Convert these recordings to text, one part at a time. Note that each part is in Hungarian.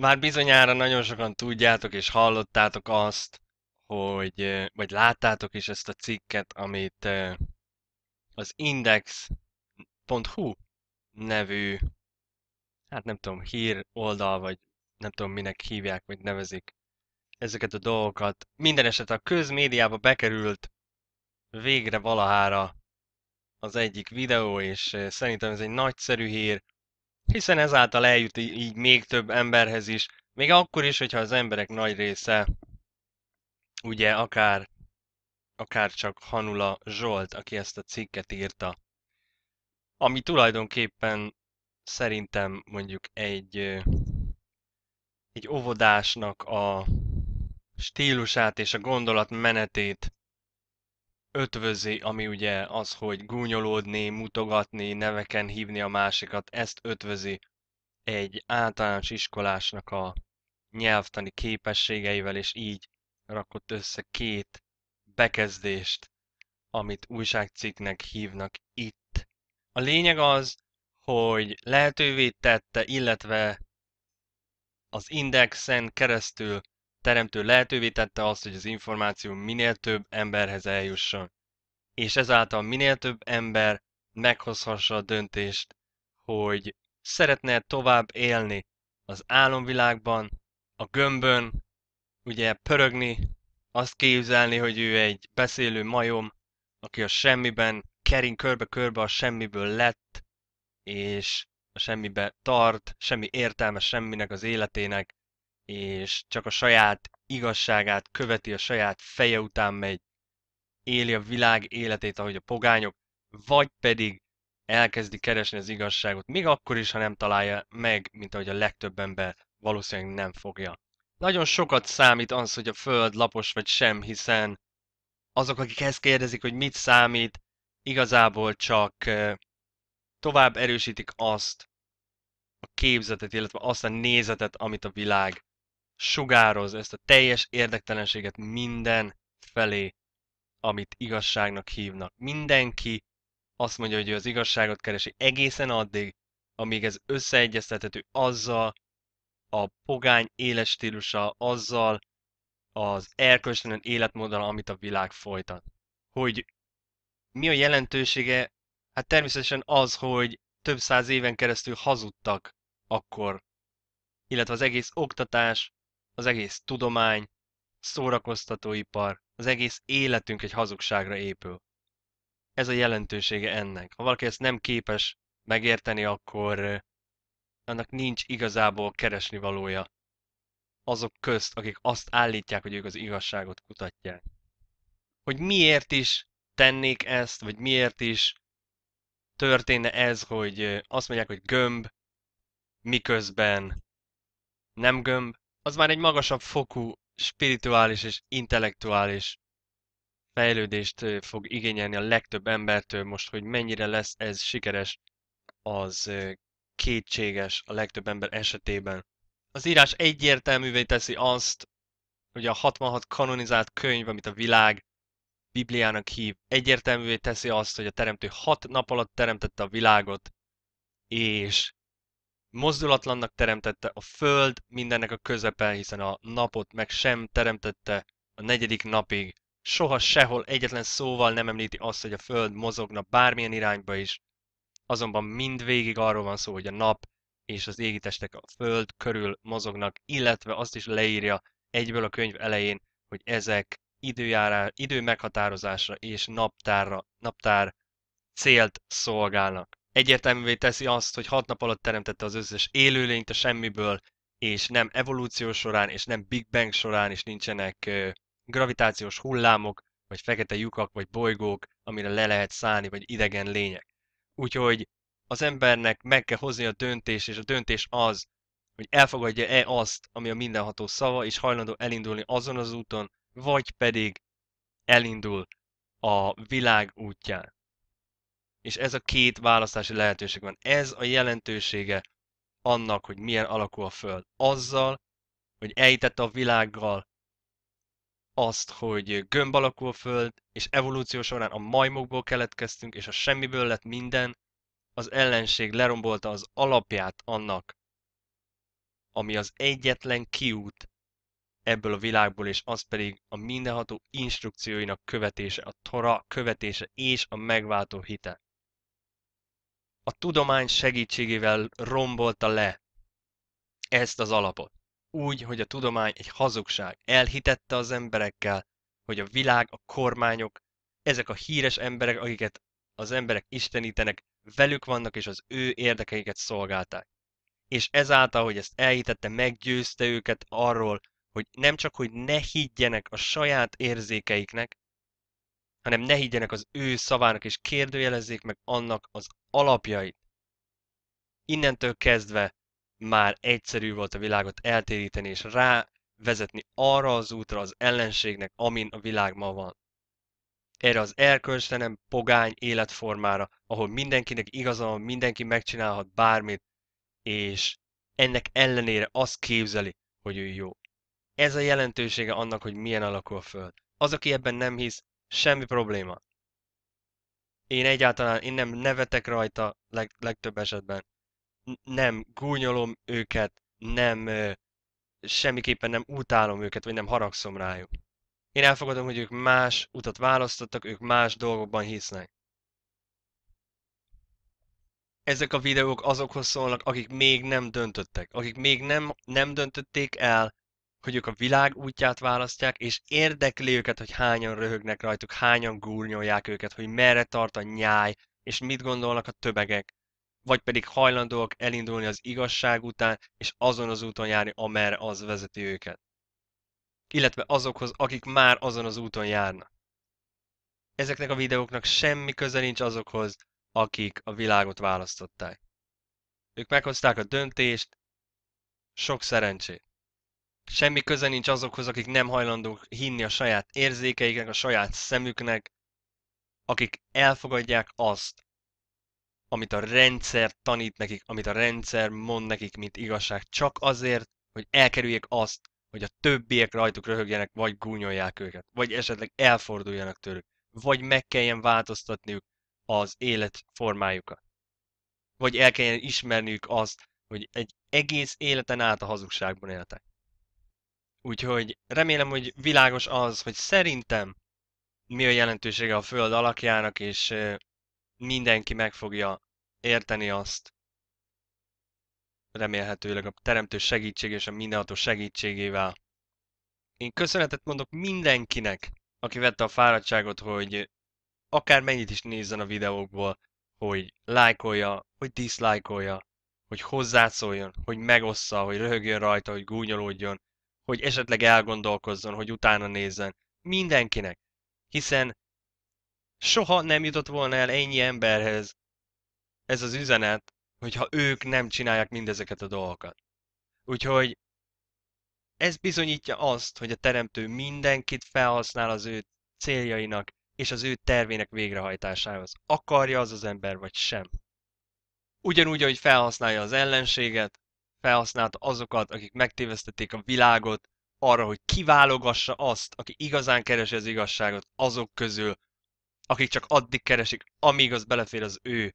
Már bizonyára nagyon sokan tudjátok és hallottátok azt, hogy, vagy láttátok is ezt a cikket, amit az index.hu nevű, hát nem tudom, hír oldal, vagy nem tudom minek hívják, vagy nevezik ezeket a dolgokat. Minden esetre a közmédiába bekerült végre valahára az egyik videó, és szerintem ez egy nagyszerű hír, hiszen ezáltal eljut így még több emberhez is, még akkor is, hogyha az emberek nagy része, ugye akár, akár csak Hanula Zsolt, aki ezt a cikket írta, ami tulajdonképpen szerintem mondjuk egy, egy óvodásnak a stílusát és a gondolat menetét ötvözi, ami ugye az, hogy gúnyolódni, mutogatni, neveken hívni a másikat, ezt ötvözi egy általános iskolásnak a nyelvtani képességeivel, és így rakott össze két bekezdést, amit újságcikknek hívnak itt. A lényeg az, hogy lehetővé tette, illetve az indexen keresztül teremtő lehetővé tette azt, hogy az információ minél több emberhez eljusson, és ezáltal minél több ember meghozhassa a döntést, hogy szeretne tovább élni az álomvilágban, a gömbön, ugye pörögni, azt képzelni, hogy ő egy beszélő majom, aki a semmiben kering körbe-körbe a semmiből lett, és a semmibe tart, semmi értelme semminek az életének, és csak a saját igazságát követi, a saját feje után megy, éli a világ életét, ahogy a pogányok, vagy pedig elkezdi keresni az igazságot, még akkor is, ha nem találja meg, mint ahogy a legtöbb ember valószínűleg nem fogja. Nagyon sokat számít az, hogy a föld lapos vagy sem, hiszen azok, akik ezt kérdezik, hogy mit számít, igazából csak tovább erősítik azt a képzetet, illetve azt a nézetet, amit a világ sugároz ezt a teljes érdektelenséget minden felé, amit igazságnak hívnak. Mindenki azt mondja, hogy ő az igazságot keresi egészen addig, amíg ez összeegyeztethető azzal a pogány éles stílusa, azzal az erkölcstelen életmóddal, amit a világ folytat. Hogy mi a jelentősége? Hát természetesen az, hogy több száz éven keresztül hazudtak akkor, illetve az egész oktatás, az egész tudomány, szórakoztatóipar, az egész életünk egy hazugságra épül. Ez a jelentősége ennek. Ha valaki ezt nem képes megérteni, akkor annak nincs igazából keresni valója azok közt, akik azt állítják, hogy ők az igazságot kutatják. Hogy miért is tennék ezt, vagy miért is történne ez, hogy azt mondják, hogy gömb, miközben nem gömb, az már egy magasabb fokú spirituális és intellektuális fejlődést fog igényelni a legtöbb embertől most, hogy mennyire lesz ez sikeres, az kétséges a legtöbb ember esetében. Az írás egyértelművé teszi azt, hogy a 66 kanonizált könyv, amit a világ Bibliának hív, egyértelművé teszi azt, hogy a Teremtő hat nap alatt teremtette a világot, és Mozdulatlannak teremtette a föld mindennek a közepe, hiszen a napot meg sem teremtette a negyedik napig. Soha sehol egyetlen szóval nem említi azt, hogy a föld mozogna bármilyen irányba is. Azonban mindvégig arról van szó, hogy a nap és az égitestek a föld körül mozognak, illetve azt is leírja egyből a könyv elején, hogy ezek időjárás, idő meghatározásra és naptárra, naptár célt szolgálnak egyértelművé teszi azt, hogy hat nap alatt teremtette az összes élőlényt a semmiből, és nem evolúció során, és nem Big Bang során, és nincsenek gravitációs hullámok, vagy fekete lyukak, vagy bolygók, amire le lehet szállni, vagy idegen lények. Úgyhogy az embernek meg kell hozni a döntés, és a döntés az, hogy elfogadja-e azt, ami a mindenható szava, és hajlandó elindulni azon az úton, vagy pedig elindul a világ útján és ez a két választási lehetőség van. Ez a jelentősége annak, hogy milyen alakul a Föld. Azzal, hogy ejtett a világgal azt, hogy gömb alakú a Föld, és evolúció során a majmokból keletkeztünk, és a semmiből lett minden, az ellenség lerombolta az alapját annak, ami az egyetlen kiút ebből a világból, és az pedig a mindenható instrukcióinak követése, a Tora követése és a megváltó hite a tudomány segítségével rombolta le ezt az alapot. Úgy, hogy a tudomány egy hazugság. Elhitette az emberekkel, hogy a világ, a kormányok, ezek a híres emberek, akiket az emberek istenítenek, velük vannak és az ő érdekeiket szolgálták. És ezáltal, hogy ezt elhitette, meggyőzte őket arról, hogy nem csak, hogy ne higgyenek a saját érzékeiknek, hanem ne higgyenek az ő szavának, és kérdőjelezzék meg annak az alapjait. Innentől kezdve már egyszerű volt a világot eltéríteni, és vezetni arra az útra az ellenségnek, amin a világ ma van. Erre az erkölcstelen pogány életformára, ahol mindenkinek igaza van, mindenki megcsinálhat bármit, és ennek ellenére azt képzeli, hogy ő jó. Ez a jelentősége annak, hogy milyen alakul a Föld. Az, aki ebben nem hisz, semmi probléma. Én egyáltalán, én nem nevetek rajta leg, legtöbb esetben. Nem gúnyolom őket, nem, ö, semmiképpen nem utálom őket, vagy nem haragszom rájuk. Én elfogadom, hogy ők más utat választottak, ők más dolgokban hisznek. Ezek a videók azokhoz szólnak, akik még nem döntöttek, akik még nem, nem döntötték el, hogy ők a világ útját választják, és érdekli őket, hogy hányan röhögnek rajtuk, hányan gúrnyolják őket, hogy merre tart a nyáj, és mit gondolnak a tömegek. Vagy pedig hajlandóak elindulni az igazság után, és azon az úton járni, amerre az vezeti őket. Illetve azokhoz, akik már azon az úton járnak. Ezeknek a videóknak semmi köze nincs azokhoz, akik a világot választották. Ők meghozták a döntést, sok szerencsét. Semmi köze nincs azokhoz, akik nem hajlandók hinni a saját érzékeiknek, a saját szemüknek, akik elfogadják azt, amit a rendszer tanít nekik, amit a rendszer mond nekik, mint igazság, csak azért, hogy elkerüljék azt, hogy a többiek rajtuk röhögjenek, vagy gúnyolják őket, vagy esetleg elforduljanak tőlük, vagy meg kelljen változtatniuk az életformájukat. Vagy el kelljen ismerniük azt, hogy egy egész életen át a hazugságban éltek. Úgyhogy remélem, hogy világos az, hogy szerintem mi a jelentősége a Föld alakjának, és mindenki meg fogja érteni azt, remélhetőleg a Teremtő segítség és a mindenható segítségével. Én köszönetet mondok mindenkinek, aki vette a fáradtságot, hogy akár mennyit is nézzen a videókból, hogy lájkolja, hogy diszlájkolja, hogy hozzászóljon, hogy megossza, hogy röhögjön rajta, hogy gúnyolódjon, hogy esetleg elgondolkozzon, hogy utána nézzen. Mindenkinek. Hiszen soha nem jutott volna el ennyi emberhez ez az üzenet, hogyha ők nem csinálják mindezeket a dolgokat. Úgyhogy ez bizonyítja azt, hogy a Teremtő mindenkit felhasznál az ő céljainak és az ő tervének végrehajtásához. Akarja az az ember, vagy sem. Ugyanúgy, ahogy felhasználja az ellenséget, felhasználta azokat, akik megtévesztették a világot, arra, hogy kiválogassa azt, aki igazán keresi az igazságot azok közül, akik csak addig keresik, amíg az belefér az ő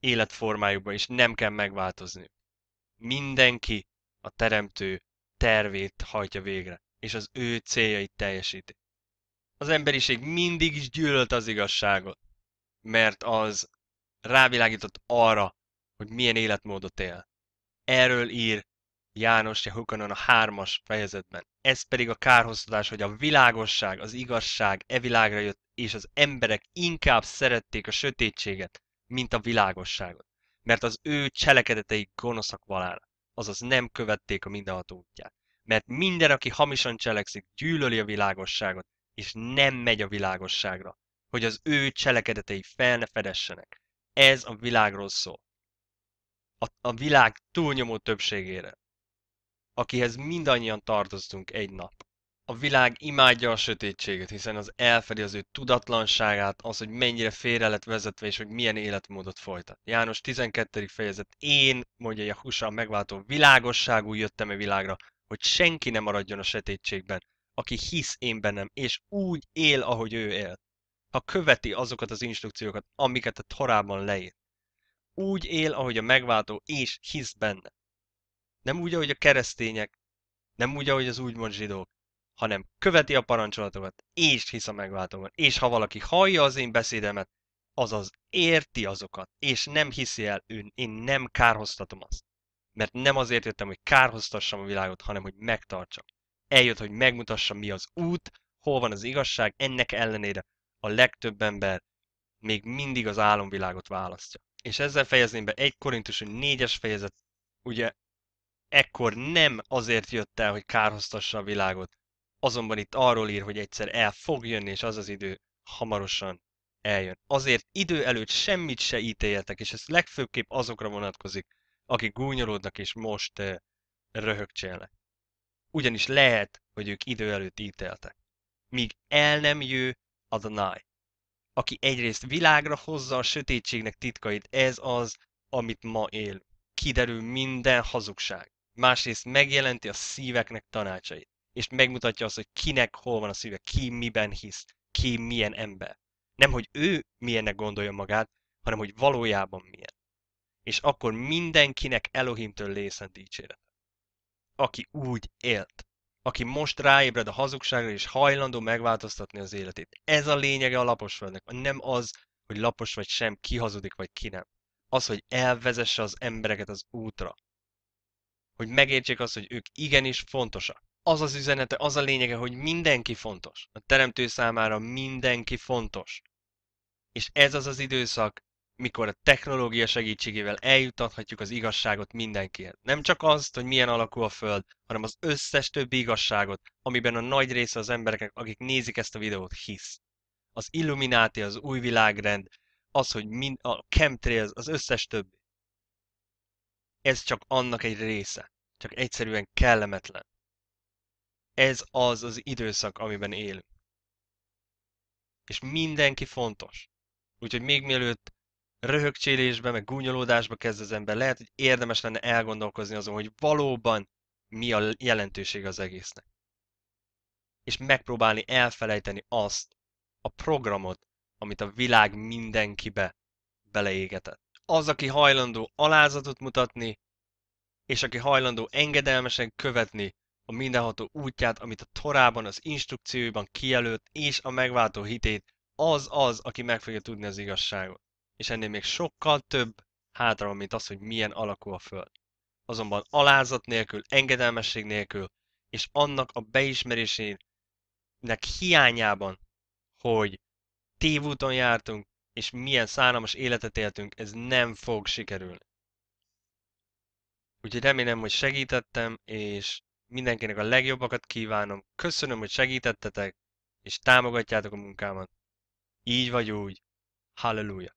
életformájukba, és nem kell megváltozni. Mindenki a teremtő tervét hajtja végre, és az ő céljait teljesíti. Az emberiség mindig is gyűlölt az igazságot, mert az rávilágított arra, hogy milyen életmódot él. Erről ír János Jehukanon a hármas fejezetben. Ez pedig a kárhoztatás, hogy a világosság, az igazság e világra jött, és az emberek inkább szerették a sötétséget, mint a világosságot, mert az ő cselekedetei gonoszak valára, azaz nem követték a mindenható útját. Mert minden, aki hamisan cselekszik, gyűlöli a világosságot, és nem megy a világosságra, hogy az ő cselekedetei fel ne fedessenek. Ez a világról szól a, a világ túlnyomó többségére, akihez mindannyian tartoztunk egy nap. A világ imádja a sötétséget, hiszen az elfedi az ő tudatlanságát, az, hogy mennyire félre lett vezetve, és hogy milyen életmódot folytat. János 12. fejezet, én, mondja Jahusa a megváltó, világosságú jöttem a világra, hogy senki ne maradjon a sötétségben, aki hisz én bennem, és úgy él, ahogy ő él. Ha követi azokat az instrukciókat, amiket a torában leír úgy él, ahogy a megváltó, és hisz benne. Nem úgy, ahogy a keresztények, nem úgy, ahogy az úgymond zsidók, hanem követi a parancsolatokat, és hisz a megváltóban. És ha valaki hallja az én beszédemet, azaz érti azokat, és nem hiszi el ön, én nem kárhoztatom azt. Mert nem azért jöttem, hogy kárhoztassam a világot, hanem hogy megtartsam. Eljött, hogy megmutassam, mi az út, hol van az igazság, ennek ellenére a legtöbb ember még mindig az álomvilágot választja és ezzel fejezném be egy Korintus 4-es fejezet, ugye ekkor nem azért jött el, hogy kárhoztassa a világot, azonban itt arról ír, hogy egyszer el fog jönni, és az az idő hamarosan eljön. Azért idő előtt semmit se ítéljetek, és ez legfőképp azokra vonatkozik, akik gúnyolódnak és most uh, röhögcsélnek. Ugyanis lehet, hogy ők idő előtt ítéltek. Míg el nem jő night aki egyrészt világra hozza a sötétségnek titkait, ez az, amit ma él. Kiderül minden hazugság. Másrészt megjelenti a szíveknek tanácsait, és megmutatja azt, hogy kinek hol van a szíve, ki miben hisz, ki milyen ember. Nem, hogy ő milyennek gondolja magát, hanem, hogy valójában milyen. És akkor mindenkinek Elohimtől lészen dicséret. Aki úgy élt aki most ráébred a hazugságra és hajlandó megváltoztatni az életét. Ez a lényege a laposföldnek, nem az, hogy lapos vagy sem, ki hazudik vagy ki nem. Az, hogy elvezesse az embereket az útra. Hogy megértsék azt, hogy ők igenis fontosak. Az az üzenete, az a lényege, hogy mindenki fontos. A teremtő számára mindenki fontos. És ez az az időszak, mikor a technológia segítségével eljutathatjuk az igazságot mindenkihez. Nem csak azt, hogy milyen alakú a Föld, hanem az összes többi igazságot, amiben a nagy része az embereknek, akik nézik ezt a videót, hisz. Az Illumináti, az új világrend, az, hogy mind, a chemtrails, az összes többi. Ez csak annak egy része. Csak egyszerűen kellemetlen. Ez az az időszak, amiben élünk. És mindenki fontos. Úgyhogy még mielőtt röhögcsélésbe, meg gúnyolódásba kezd az ember, lehet, hogy érdemes lenne elgondolkozni azon, hogy valóban mi a jelentőség az egésznek. És megpróbálni elfelejteni azt a programot, amit a világ mindenkibe beleégetett. Az, aki hajlandó alázatot mutatni, és aki hajlandó engedelmesen követni a mindenható útját, amit a torában, az instrukcióiban kijelölt, és a megváltó hitét, az az, aki meg fogja tudni az igazságot és ennél még sokkal több hátra van, mint az, hogy milyen alakú a Föld. Azonban alázat nélkül, engedelmesség nélkül, és annak a beismerésének hiányában, hogy tévúton jártunk, és milyen szánalmas életet éltünk, ez nem fog sikerülni. Úgyhogy remélem, hogy segítettem, és mindenkinek a legjobbakat kívánom. Köszönöm, hogy segítettetek, és támogatjátok a munkámat. Így vagy úgy. Halleluja!